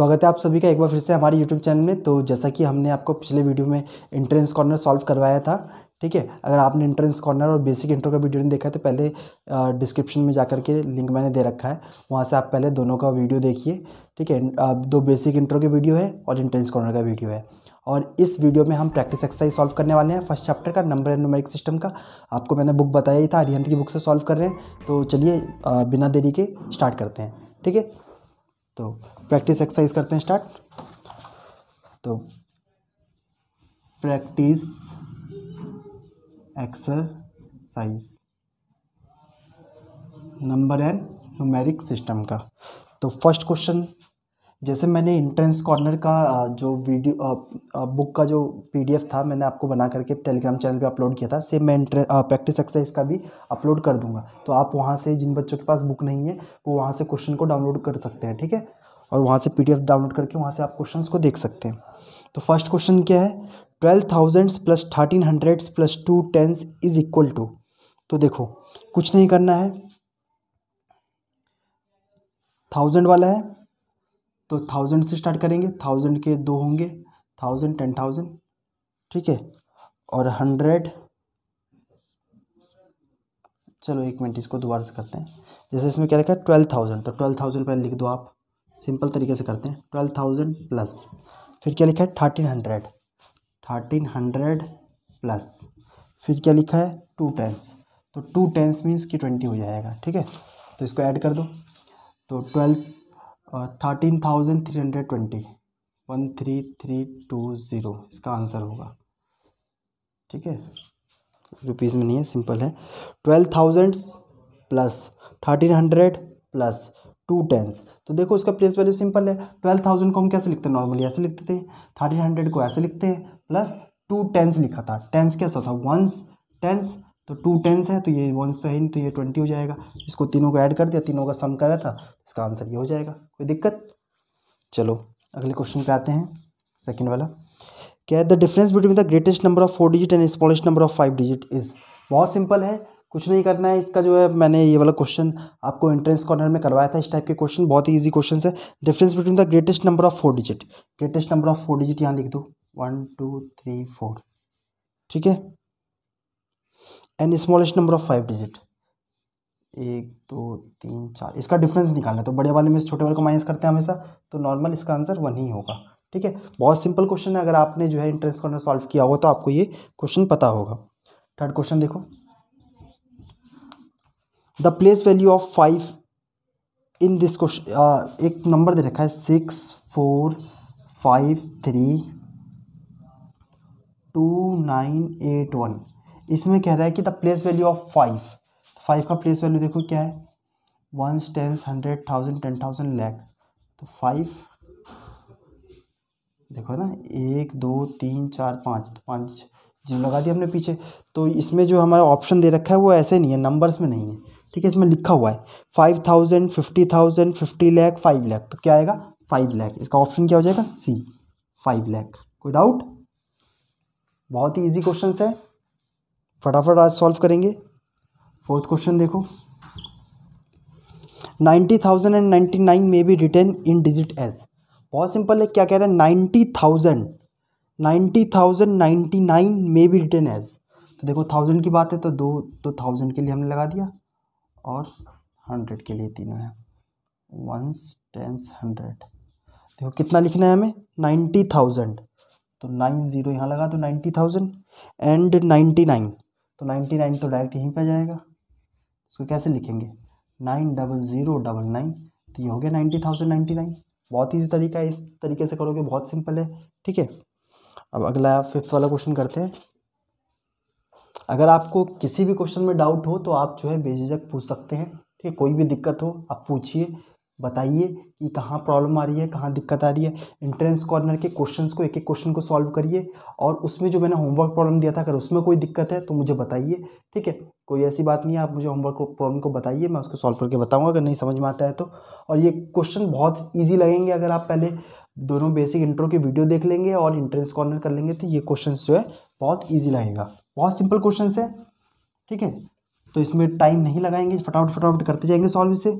स्वागत है आप सभी का एक बार फिर से हमारे यूट्यूब चैनल में तो जैसा कि हमने आपको पिछले वीडियो में इंट्रेंस कॉर्नर सॉल्व करवाया था ठीक है अगर आपने इंट्रेंस कॉर्नर और बेसिक इंट्रो का वीडियो नहीं देखा है तो पहले डिस्क्रिप्शन में जा कर के लिंक मैंने दे रखा है वहाँ से आप पहले दोनों का वीडियो देखिए ठीक है दो बेसिक इंट्रो के वीडियो है और इंट्रेंस कॉर्नर का वीडियो है और इस वीडियो में हम प्रैक्टिस एक्सरसाइज सॉल्व करने वाले हैं फर्स्ट चैप्टर का नंबर एंड नोमेरिक सिस्टम का आपको मैंने बुक बताया ही था हरिहंत की बुक से सॉल्व कर रहे हैं तो चलिए बिना देरी के स्टार्ट करते हैं ठीक है तो प्रैक्टिस एक्सरसाइज करते हैं स्टार्ट तो practice exercise number and numeric system का तो फर्स्ट क्वेश्चन जैसे मैंने इंट्रेंस कॉर्नर का जो वीडियो बुक का जो पीडीएफ था मैंने आपको बना करके टेलीग्राम चैनल पे अपलोड किया था सेम मैं प्रैक्टिस एक्सरसाइज का भी अपलोड कर दूंगा तो आप वहाँ से जिन बच्चों के पास बुक नहीं है वो वहाँ से क्वेश्चन को डाउनलोड कर सकते हैं ठीक है और वहाँ से पी डाउनलोड करके वहाँ से आप क्वेश्चन को देख सकते हैं तो फर्स्ट क्वेश्चन क्या है twelve thousands plus thirteen hundreds plus two tens is equal to तो देखो कुछ नहीं करना है थाउजेंड वाला है तो थाउजेंड से स्टार्ट करेंगे थाउजेंड के दो होंगे थाउजेंड टेन थाउजेंड ठीक है और हंड्रेड चलो एक मिनट इसको दोबारा से करते हैं जैसे इसमें क्या लिखा है ट्वेल्व थाउजेंड तो ट्वेल्व थाउजेंड पहले लिख दो आप सिंपल तरीके से करते हैं ट्वेल्व थाउजेंड प्लस फिर क्या लिखा है thirteen hundred thirteen hundred plus फिर क्या लिखा है टू टेंस तो टू टेंस मीन्स कि ट्वेंटी हो जाएगा ठीक है तो इसको ऐड कर दो तो twelve thirteen thousand three hundred twenty one three three two zero इसका आंसर होगा ठीक है रुपीज़ में नहीं है सिंपल है twelve thousands plus thirteen hundred plus two tens तो देखो इसका प्लेस वैल्यू सिंपल है ट्वेल्व थाउजेंड को हम कैसे लिखते हैं नॉर्मली ऐसे लिखते थे थर्टीन हंड्रेड को ऐसे लिखते हैं प्लस टू टेंस लिखा था टेंस कैसा था वंस टेंस तो टू टेंस है तो ये वंस तो है नहीं तो ये ट्वेंटी हो जाएगा इसको तीनों को ऐड कर दिया तीनों का सम करा था तो इसका आंसर ये हो जाएगा कोई दिक्कत चलो अगले क्वेश्चन पे आते हैं सेकेंड वाला क्या है the difference between the greatest number of four digit and smallest number of five digit is बहुत सिंपल है कुछ नहीं करना है इसका जो है मैंने ये वाला क्वेश्चन आपको एंट्रेंस कॉर्नर में करवाया था इस टाइप के क्वेश्चन बहुत ही ईजी क्वेश्चन है difference between the greatest number of four digit greatest number of four digit यहाँ लिख दो वन टू थ्री फोर ठीक है and smallest number of five digit एक दो तीन चार इसका डिफरेंस निकालना है तो बड़े वाले में छोटे वाले को माइनस करते हैं हमेशा तो नॉर्मल इसका आंसर वन ही होगा ठीक है बहुत सिंपल क्वेश्चन है अगर आपने जो है इंट्रेंस कॉर्नर सॉल्व किया होगा तो आपको ये क्वेश्चन पता होगा थर्ड क्वेश्चन देखो the place value of five in this question एक नंबर दे रखा है six four five three two nine eight one इसमें कह रहा है कि the place value of five five का प्लेस वैल्यू देखो क्या है one tens hundred thousand ten thousand lakh तो फाइव देखो ना एक दो तीन चार पाँच तो पाँच जीरो लगा दिया हमने पीछे तो इसमें जो हमारा ऑप्शन दे रखा है वो ऐसे नहीं है नंबर्स में नहीं है ठीक है इसमें लिखा हुआ है five thousand fifty thousand fifty lakh five lakh तो क्या आएगा फाइव लैख इसका ऑप्शन क्या हो जाएगा सी फाइव लैख कोई डाउट बहुत ही इजी क्वेश्चन है फटाफट आज सॉल्व करेंगे फोर्थ क्वेश्चन देखो ninety thousand and ninety nine में be written in digits बहुत सिंपल है क्या कह रहे हैं ninety thousand ninety thousand ninety nine में बी रिटर्न एज तो देखो थाउजेंड की बात है तो दो तो थाउजेंड के लिए हमने लगा दिया और हंड्रेड के लिए तीनों हैं वंस टेंस हंड्रेड देखो कितना लिखना है हमें नाइन्टी थाउजेंड तो नाइन ज़ीरो यहाँ लगा तो ninety thousand and ninety nine तो नाइन्टी नाइन तो डायरेक्ट यहीं पर जाएगा उसको कैसे लिखेंगे nine double zero double nine तो ये हो गया नाइन्टी थाउजेंड नाइन्टी नाइन बहुत ईजी तरीका है इस तरीके से करोगे बहुत सिंपल है ठीक है अब अगला फिफ्थ वाला क्वेश्चन करते हैं अगर आपको किसी भी क्वेश्चन में डाउट हो तो आप जो है बेझिझक पूछ सकते हैं ठीक है कोई भी दिक्कत हो आप पूछिए बताइए कि कहाँ प्रॉब्लम आ रही है कहाँ दिक्कत आ रही है इंट्रेंस कॉर्नर के क्वेश्चंस को एक एक क्वेश्चन को सॉल्व करिए और उसमें जो मैंने होमवर्क प्रॉब्लम दिया था अगर उसमें कोई दिक्कत है तो मुझे बताइए ठीक है कोई ऐसी बात नहीं है आप मुझे होमवर्क प्रॉब्लम को बताइए मैं उसको सॉल्व करके बताऊँगा अगर नहीं समझ में आता है तो और ये क्वेश्चन बहुत ईजी लगेंगे अगर आप पहले दोनों बेसिक इंट्रो की वीडियो देख लेंगे और इंट्रेंस कॉर्नर कर लेंगे तो ये क्वेश्चन जो है बहुत ईजी लगेगा बहुत सिंपल क्वेश्चन है ठीक है तो इसमें टाइम नहीं लगाएंगे फटाफट फटाफट करते जाएंगे सॉल्व इसे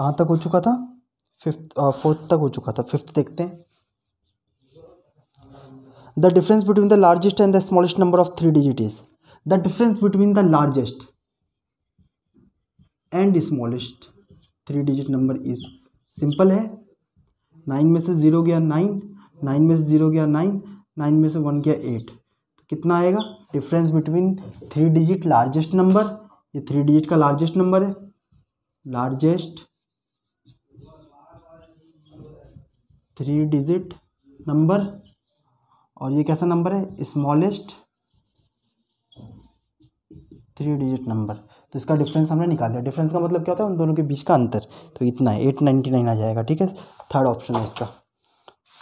कहाँ तक हो चुका था फिफ्थ फोर्थ तक हो चुका था फिफ्थ देखते हैं the difference between the largest and the smallest number of three digit is the difference between the largest and smallest three digit number is simple है नाइन में से ज़ीरो गया नाइन नाइन में से ज़ीरो गया nine nine में से one गया एट तो कितना आएगा difference between three digit largest number ये थ्री डिजिट का लार्जेस्ट नंबर है लार्जेस्ट थ्री डिजिट नंबर और ये कैसा नंबर है स्मॉलेस्ट थ्री डिजिट नंबर तो इसका डिफरेंस हमने निकाल दिया डिफरेंस का मतलब क्या होता है उन दोनों के बीच का अंतर तो इतना है एट नाइन्टी नाइन आ जाएगा ठीक है थर्ड ऑप्शन है इसका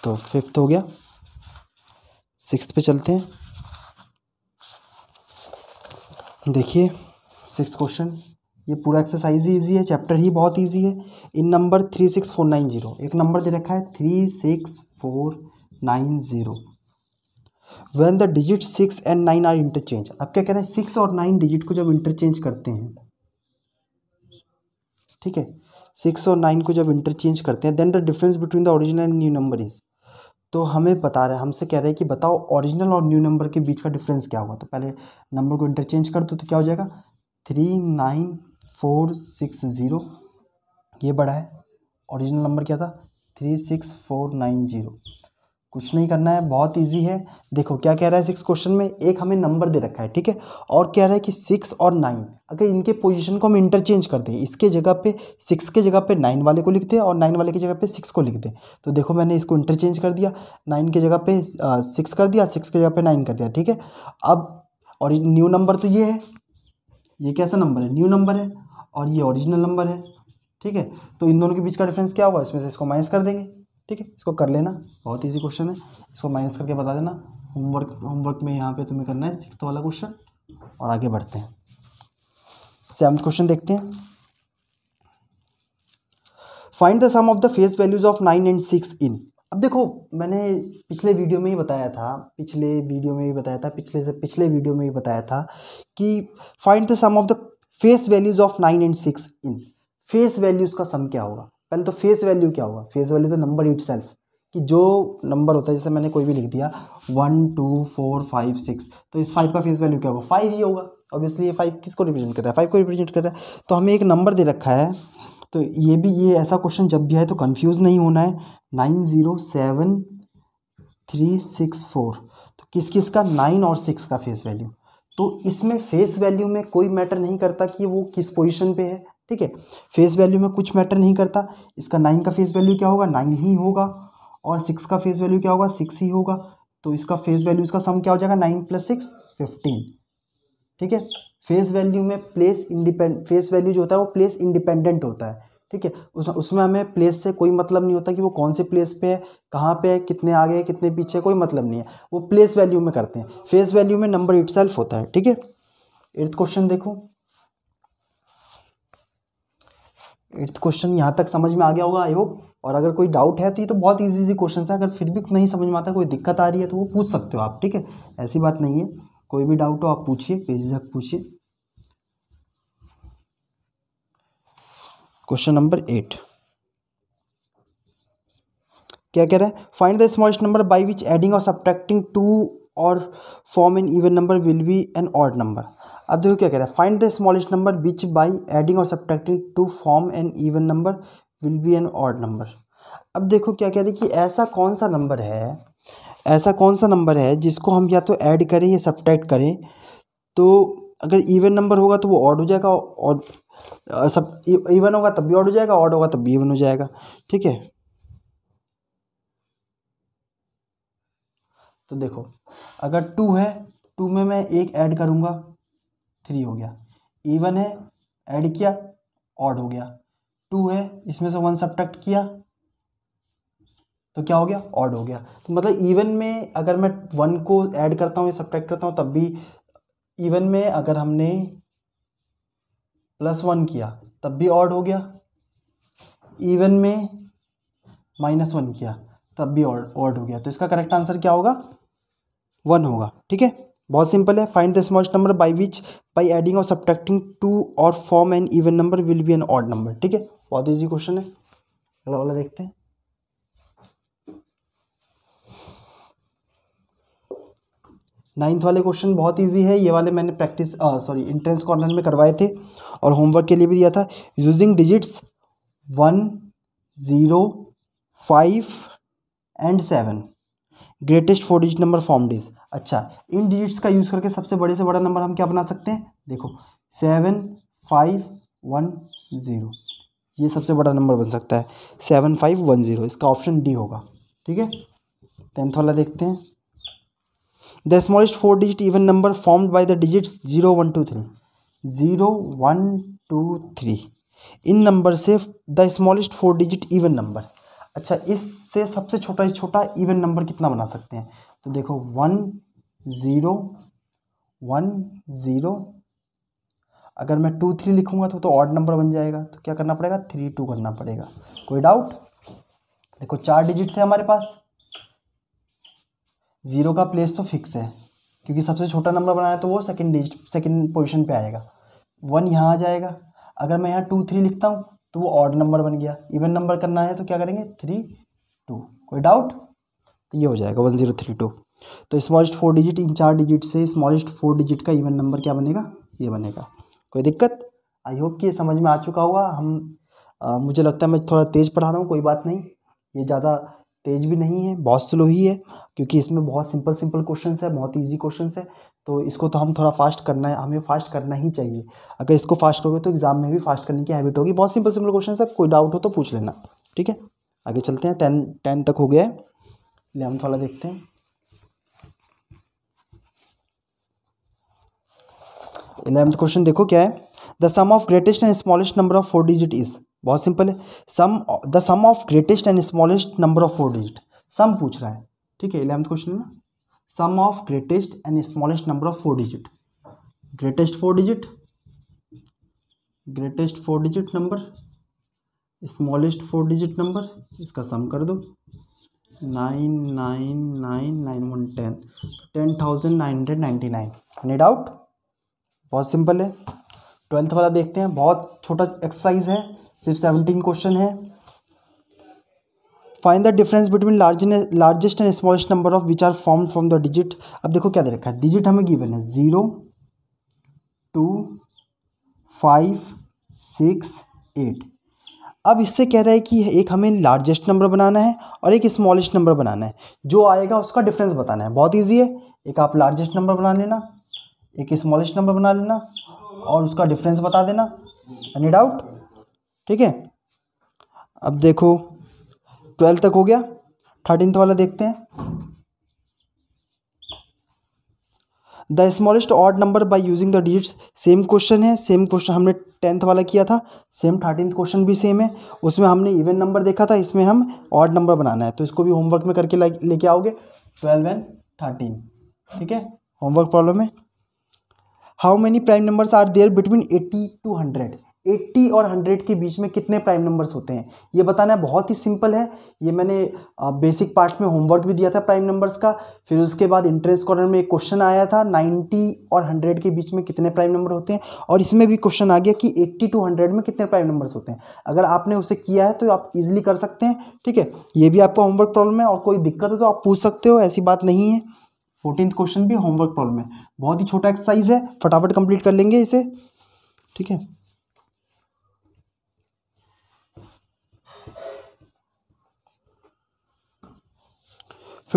तो फिफ्थ हो गया सिक्स पे चलते हैं देखिए सिक्स क्वेश्चन ये पूरा एक्सरसाइज ही ईजी है चैप्टर ही बहुत ईजी है in number three six four nine zero एक नंबर दे रखा है three six four nine zero when the digit six and nine are interchange अब क्या कह रहे हैं सिक्स और नाइन डिजिट को जब इंटरचेंज करते हैं ठीक है सिक्स और नाइन को जब इंटरचेंज करते हैं then the difference between the original new number is तो हमें बता रहा है हमसे कह रहे हैं कि बताओ ओरिजिनल और न्यू नंबर के बीच का डिफरेंस क्या होगा तो पहले नंबर को इंटरचेंज कर दो तो क्या हो जाएगा three nine four six zero ये बड़ा है ओरिजिनल नंबर क्या था three six four nine zero कुछ नहीं करना है बहुत इजी है देखो क्या कह रहा है सिक्स क्वेश्चन में एक हमें नंबर दे रखा है ठीक है और कह रहा है कि सिक्स और नाइन अगर इनके पोजीशन को हम इंटरचेंज कर दें इसके जगह पे सिक्स के जगह पे नाइन वाले को लिख दें और नाइन वाले की जगह पे सिक्स को लिख दें तो देखो मैंने इसको इंटरचेंज कर दिया नाइन के जगह पर सिक्स कर दिया सिक्स के जगह पर नाइन कर दिया ठीक है अब और न्यू नंबर तो ये है ये कैसा नंबर है न्यू नंबर है और ये ओरिजिनल नंबर है ठीक है तो इन दोनों के बीच का डिफरेंस क्या होगा इसमें से इसको माइनस कर देंगे ठीक है इसको कर लेना बहुत ईजी क्वेश्चन है इसको माइनस करके बता देना होमवर्क होमवर्क में यहाँ पे तुम्हें करना है सिक्स वाला क्वेश्चन और आगे बढ़ते हैं सेवन्थ क्वेश्चन देखते हैं find the sum of the face values of nine and six in अब देखो मैंने पिछले वीडियो में ही बताया था पिछले वीडियो में भी बताया था पिछले से पिछले वीडियो में भी बताया था कि find the sum of the face values of nine and six in face values का सम क्या होगा पहले तो फेस वैल्यू क्या होगा फेस वैल्यू तो नंबर इट कि जो नंबर होता है जैसे मैंने कोई भी लिख दिया one two four five six तो इस फाइव का फेस वैल्यू क्या होगा फाइव ही होगा ऑब्वियसली ये फाइव किसको रिप्रेजेंट कर रहा है फाइव को रिप्रेजेंट कर रहा है तो हमें एक नंबर दे रखा है तो ये भी ये ऐसा क्वेश्चन जब भी आए तो कन्फ्यूज़ नहीं होना है nine zero seven three six four तो किस किस का नाइन और सिक्स का फेस वैल्यू तो इसमें फेस वैल्यू में कोई मैटर नहीं करता कि वो किस पोजिशन पर है ठीक है फेस वैल्यू में कुछ मैटर नहीं करता इसका नाइन का फेस वैल्यू क्या होगा नाइन ही होगा और सिक्स का फेस वैल्यू क्या होगा सिक्स ही होगा तो इसका फेस वैल्यू इसका सम क्या हो जाएगा नाइन प्लस सिक्स फिफ्टीन ठीक है फेस वैल्यू में प्लेस इंडिपेंड फेस वैल्यू जो होता है वो प्लेस इंडिपेंडेंट होता है ठीक है उस, उसमें हमें प्लेस से कोई मतलब नहीं होता कि वो कौन से प्लेस पे है कहाँ पे है कितने आगे है कितने पीछे कोई मतलब नहीं है वो प्लेस वैल्यू में करते हैं फेस वैल्यू में नंबर इट होता है ठीक है एर्थ क्वेश्चन देखो क्वेश्चन यहाँ तक समझ में आ गया होगा आई होप और अगर कोई डाउट है तो ये तो बहुत इजी इजी क्वेश्चन है अगर फिर भी नहीं समझ में आता कोई दिक्कत आ रही है तो वो पूछ सकते हो आप ठीक है ऐसी बात नहीं है कोई भी डाउट हो आप पूछिए बेझिझक पूछिए क्वेश्चन नंबर एट क्या कह रहा है find the smallest number by which adding or subtracting two or form in even number will be an odd number अब देखो क्या कह रहा है find the smallest number which by adding or subtracting two form an even number will be an odd number अब देखो क्या कह रहे हैं कि ऐसा कौन सा नंबर है ऐसा कौन सा नंबर है जिसको हम या तो ऐड करें या सब्ट्रैक्ट करें तो अगर इवन नंबर होगा तो वो ऑड हो जाएगा और सब इवन होगा तब भी ऑड हो जाएगा ऑड होगा तब भी इवन हो जाएगा ठीक है तो देखो अगर टू है टू में मैं एक ऐड करूँगा थ्री हो गया इवन है ऐड किया ऑड हो गया टू है इसमें से वन सब्ट्रैक्ट किया तो क्या हो गया ऑड हो गया तो मतलब इवन में अगर मैं वन को ऐड करता हूँ या सब्ट्रैक्ट करता हूँ तब भी इवन में अगर हमने प्लस वन किया तब भी ऑड हो गया इवन में माइनस वन किया तब भी ऑड ऑड हो गया तो इसका करेक्ट आंसर क्या होगा वन होगा ठीक है बहुत सिंपल है find the smallest number by which by adding or subtracting two or form an even number will be an odd number ठीक है बहुत ईजी क्वेश्चन है अगला वाला देखते हैं नाइन्थ वाले क्वेश्चन बहुत इजी है ये वाले मैंने प्रैक्टिस सॉरी इंट्रेंस कॉर्नर में करवाए थे और होमवर्क के लिए भी दिया था using digits one zero five and seven greatest four digit number form these अच्छा इन डिजिट्स का यूज़ करके सबसे बड़े से बड़ा नंबर हम क्या बना सकते हैं देखो सेवन फाइव वन ज़ीरो ये सबसे बड़ा नंबर बन सकता है सेवन फाइव वन ज़ीरो इसका ऑप्शन डी होगा ठीक है टेंथ वाला देखते हैं the smallest four digit even number formed by the digits zero one two three zero one two three in number से the smallest four digit even number अच्छा इससे सबसे छोटा से छोटा इवन नंबर कितना बना सकते हैं तो देखो वन ज़ीरो वन ज़ीरो अगर मैं टू थ्री लिखूंगा तो तो ऑड नंबर बन जाएगा तो क्या करना पड़ेगा थ्री टू करना पड़ेगा कोई डाउट देखो चार डिजिट थे हमारे पास ज़ीरो का प्लेस तो फिक्स है क्योंकि सबसे छोटा नंबर बनाया तो वो सेकंड डिजिट सेकंड पोजीशन पे आएगा वन यहाँ आ जाएगा अगर मैं यहाँ टू थ्री लिखता हूँ तो वो ऑड नंबर बन गया इवन नंबर करना है तो क्या करेंगे थ्री टू कोई डाउट तो ये हो जाएगा वन जीरो थ्री टू तो स्मॉलेस्ट फोर डिजिट इन चार डिजिट से स्मॉलेस्ट फोर डिजिट का इवन नंबर क्या बनेगा ये बनेगा कोई दिक्कत आई होप कि ये समझ में आ चुका होगा हम आ, मुझे लगता है मैं थोड़ा तेज़ पढ़ा रहा हूँ कोई बात नहीं ये ज़्यादा तेज भी नहीं है बहुत स्लो ही है क्योंकि इसमें बहुत सिंपल सिंपल क्वेश्चन है बहुत ईजी क्वेश्चन है तो इसको तो हम थोड़ा फास्ट करना है हमें फास्ट करना ही चाहिए अगर इसको फास्ट करोगे तो एग्ज़ाम में भी फास्ट करने की हैबिट होगी बहुत सिंपल सिंपल क्वेश्चन है कोई डाउट हो तो पूछ लेना ठीक है आगे चलते हैं टेन टेन तक हो गया है इलेवंथ वाला देखते हैं इलेवंथ क्वेश्चन देखो क्या है the sum of greatest and smallest number of four digit is बहुत सिंपल है sum the sum of greatest and smallest number of four digit sum पूछ रहा है ठीक है इलेवंथ क्वेश्चन है ना sum of greatest and smallest number of four digit greatest four digit greatest four digit number smallest four digit number इसका sum कर दो nine nine nine nine one ten ten thousand nine hundred ninety nine any doubt बहुत simple है twelfth वाला देखते हैं बहुत छोटा एक्सरसाइज है सिर्फ सेवनटीन क्वेश्चन है find the difference between large largest and smallest number of which are form from the digit अब देखो क्या दे रखा है डिजिट हमें गिवन है zero two five six eight अब इससे कह रहा है कि एक हमें लार्जेस्ट नंबर बनाना है और एक स्मॉलेस्ट नंबर बनाना है जो आएगा उसका डिफरेंस बताना है बहुत ईजी है एक आप लार्जेस्ट नंबर बना लेना एक स्मॉलेस्ट नंबर बना लेना और उसका डिफरेंस बता देना एनी डाउट ठीक है अब देखो ट्वेल्थ तक हो गया थर्टीनथ वाला देखते हैं the smallest odd number by using the digits same question है सेम क्वेश्चन हमने टेंथ वाला किया था सेम थर्टीन क्वेश्चन भी सेम है उसमें हमने इवेंट नंबर देखा था इसमें हम ऑड नंबर बनाना है तो इसको भी होमवर्क में करके लेके आओगे ट्वेल्व एंड थर्टीन ठीक है होमवर्क प्रॉब्लम है how many prime numbers are there between eighty two hundred eighty और हंड्रेड के बीच में कितने प्राइम नंबर्स होते हैं ये बताना बहुत ही सिंपल है ये मैंने बेसिक पार्ट में होमवर्क भी दिया था प्राइम नंबर्स का फिर उसके बाद इंट्रेंस कॉर्नर में एक क्वेश्चन आया था नाइन्टी और हंड्रेड के बीच में कितने प्राइम नंबर होते हैं और इसमें भी क्वेश्चन आ गया कि एट्टी टू हंड्रेड में कितने प्राइम नंबर्स होते हैं अगर आपने उसे किया है तो आप ईजिली कर सकते हैं ठीक है ये भी आपका होमवर्क प्रॉब्लम है और कोई दिक्कत हो तो आप पूछ सकते हो ऐसी बात नहीं है फोर्टीन क्वेश्चन भी होमवर्क प्रॉब्लम है बहुत ही छोटा एक्सरसाइज है फटाफट कंप्लीट कर लेंगे इसे ठीक है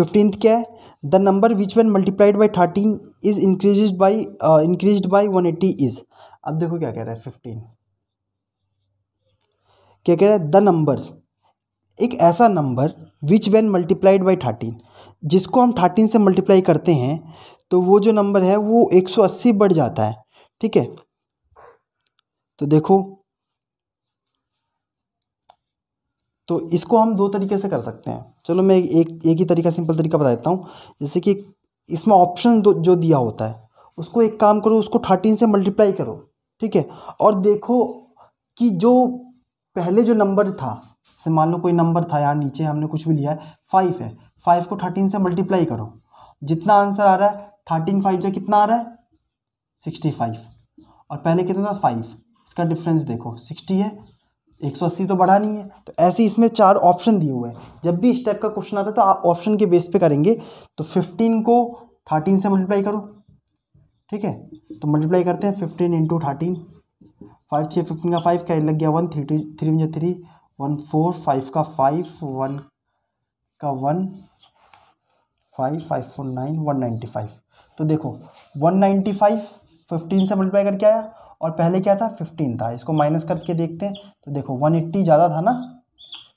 फिफ्टींथ क्या है the number which one multiplied by thirteen is increase by increase by one eighty is अब देखो क्या कह रहा है फिफ्टीन क्या कह रहा है द नंबर एक ऐसा नंबर which when multiplied by thirteen जिसको हम थर्टीन से मल्टीप्लाई करते हैं तो वो जो नंबर है वो एक सौ अस्सी बढ़ जाता है ठीक है तो देखो तो इसको हम दो तरीके से कर सकते हैं चलो मैं एक एक ही तरीका सिंपल तरीका बता देता हूँ जैसे कि इसमें ऑप्शन जो दिया होता है उसको एक काम करो उसको थर्टीन से मल्टीप्लाई करो ठीक है और देखो कि जो पहले जो नंबर था जैसे मान लो कोई नंबर था यहाँ नीचे हमने कुछ भी लिया है फाइव है फाइव को थर्टीन से मल्टीप्लाई करो जितना आंसर आ रहा है थर्टीन फाइव जो कितना आ रहा है सिक्सटी फाइव और पहले कितना था फाइव इसका डिफरेंस देखो सिक्सटी है एक सौ अस्सी तो बढ़ा नहीं है तो ऐसे इसमें चार ऑप्शन दिए हुए हैं जब भी इस टाइप का क्वेश्चन आता है तो आप ऑप्शन के बेस पे करेंगे तो फिफ्टीन को थर्टीन से मल्टीप्लाई करो ठीक है तो मल्टीप्लाई करते हैं fifteen into thirteen five three fifteen का फाइव कैरी लग गया वन थ्री टू थ्री मुझे थ्री वन फोर फाइव का फाइव वन का one five five four nine one ninety five तो देखो वन नाइन्टी फाइव फिफ्टीन से मल्टीप्लाई करके आया और पहले क्या था फिफ्टीन था इसको माइनस करके देखते हैं तो देखो वन एट्टी ज़्यादा था ना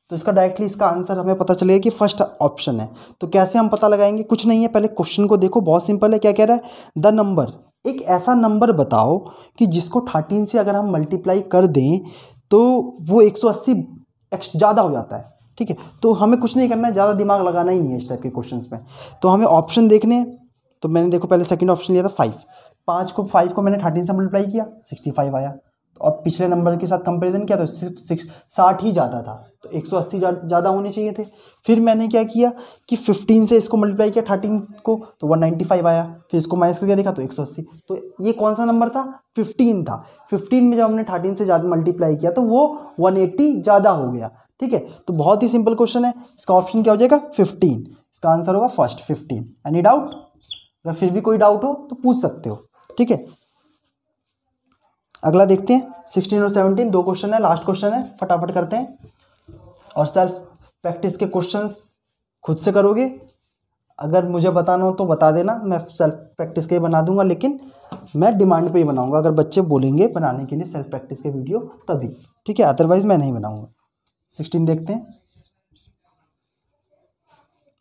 तो इसका डायरेक्टली इसका आंसर हमें पता चलेगा कि फर्स्ट ऑप्शन है तो कैसे हम पता लगाएंगे कुछ नहीं है पहले क्वेश्चन को देखो बहुत सिंपल है क्या कह रहा है द नंबर एक ऐसा नंबर बताओ कि जिसको थर्टीन से अगर हम मल्टीप्लाई कर दें तो वो एक एक्स ज़्यादा हो जाता है ठीक है तो हमें कुछ नहीं करना है ज़्यादा दिमाग लगाना ही नहीं है इस टाइप के क्वेश्चन में तो हमें ऑप्शन देखने तो मैंने देखो पहले सेकंड ऑप्शन लिया था फाइव पाँच को फाइव को मैंने थर्टीन से मल्टीप्लाई किया सिक्सटी फाइव आया तो अब पिछले नंबर के साथ कंपेरिजन किया तो सिर्फ सिक्स साठ ही ज़्यादा था तो एक सौ अस्सी ज़्यादा होने चाहिए थे फिर मैंने क्या किया कि फिफ्टीन से इसको मल्टीप्लाई किया थर्टीन को तो वन नाइन्टी फाइव आया फिर इसको माइनस करके देखा तो एक सौ अस्सी तो ये कौन सा नंबर था फिफ्टीन था फिफ्टीन में जब हमने थर्टीन से ज़्यादा मल्टीप्लाई किया तो वो वन एट्टी ज़्यादा हो गया ठीक है तो बहुत ही सिंपल क्वेश्चन है इसका ऑप्शन क्या हो जाएगा फिफ्टीन इसका आंसर होगा फर्स्ट फिफ्टीन एनी डाउट अगर फिर भी कोई डाउट हो तो पूछ सकते हो ठीक है अगला देखते हैं सिक्सटीन और सेवनटीन दो क्वेश्चन है लास्ट क्वेश्चन है फटाफट करते हैं और सेल्फ प्रैक्टिस के क्वेश्चंस खुद से करोगे अगर मुझे बताना हो तो बता देना मैं सेल्फ प्रैक्टिस के बना दूंगा लेकिन मैं डिमांड पे ही बनाऊंगा अगर बच्चे बोलेंगे बनाने के लिए सेल्फ प्रैक्टिस के वीडियो तभी ठीक है अदरवाइज मैं नहीं बनाऊंगा सिक्सटीन देखते हैं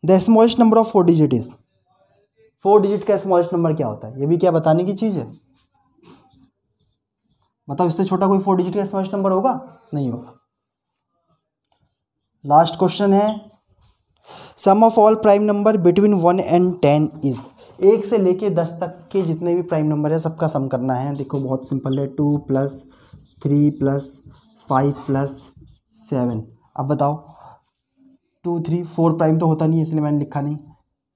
the smallest number of four digit is four digit का स्मॉलेस्ट नंबर क्या होता है ये भी क्या बताने की चीज़ है बताओ इससे छोटा कोई फोर डिजिट का स्मॉलेस्ट नंबर होगा नहीं होगा लास्ट क्वेश्चन है sum of all prime number between one and ten is एक से लेके दस तक के जितने भी प्राइम नंबर है सबका सम करना है देखो बहुत सिंपल है two plus three plus five plus seven अब बताओ टू थ्री फोर प्राइम तो होता नहीं है इसलिए मैंने लिखा नहीं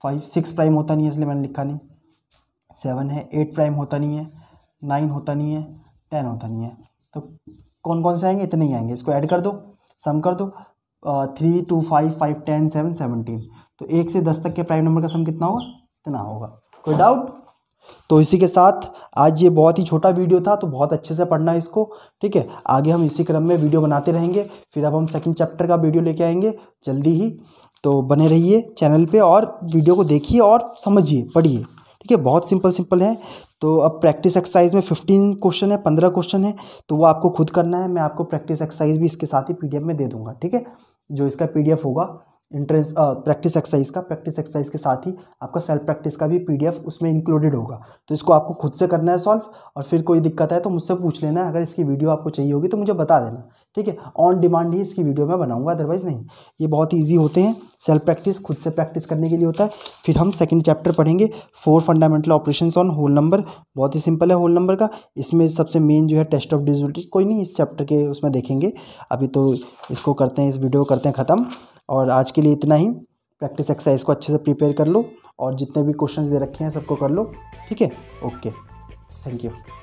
फाइव सिक्स प्राइम होता नहीं है इसलिए मैंने लिखा नहीं सेवन है एट प्राइम होता नहीं है नाइन होता नहीं है टेन होता नहीं है तो कौन कौन से आएंगे इतने ही आएंगे इसको ऐड कर दो सम कर दो three two five five ten seven seventeen तो एक से दस तक के प्राइम नंबर का सम कितना होगा इतना होगा कोई डाउट तो इसी के साथ आज ये बहुत ही छोटा वीडियो था तो बहुत अच्छे से पढ़ना इसको ठीक है आगे हम इसी क्रम में वीडियो बनाते रहेंगे फिर अब हम सेकंड चैप्टर का वीडियो लेके आएंगे जल्दी ही तो बने रहिए चैनल पे और वीडियो को देखिए और समझिए पढ़िए ठीक है बहुत सिंपल सिंपल है तो अब प्रैक्टिस एक्सरसाइज में फिफ्टीन क्वेश्चन है पंद्रह क्वेश्चन है तो वो आपको खुद करना है मैं आपको प्रैक्टिस एक्सरसाइज भी इसके साथ ही पीडीएफ में दे दूंगा ठीक है जो इसका पीडीएफ होगा एंट्रेंस प्रैक्टिस एक्सरसाइज का प्रैक्टिस एक्सरसाइज के साथ ही आपका सेल्फ प्रैक्टिस का भी पीडीएफ उसमें इंक्लूडेड होगा तो इसको आपको खुद से करना है सॉल्व और फिर कोई दिक्कत है तो मुझसे पूछ लेना है अगर इसकी वीडियो आपको चाहिए होगी तो मुझे बता देना ठीक है ऑन डिमांड ही इसकी वीडियो मैं बनाऊंगा अदरवाइज़ नहीं ये बहुत ईजी होते हैं सेल्फ प्रैक्टिस खुद से प्रैक्टिस करने के लिए होता है फिर हम सेकेंड चैप्टर पढ़ेंगे four fundamental operation on whole number बहुत ही सिंपल है होल नंबर का इसमें सबसे मेन जो है टेस्ट ऑफ डिजिबिलिटी कोई नहीं इस चैप्टर के उसमें देखेंगे अभी तो इसको करते हैं इस वीडियो को करते हैं ख़त्म और आज के लिए इतना ही प्रैक्टिस एक्सरसाइज को अच्छे से प्रिपेयर कर लो और जितने भी क्वेश्चंस दे रखे हैं सबको कर लो ठीक है ओके थैंक यू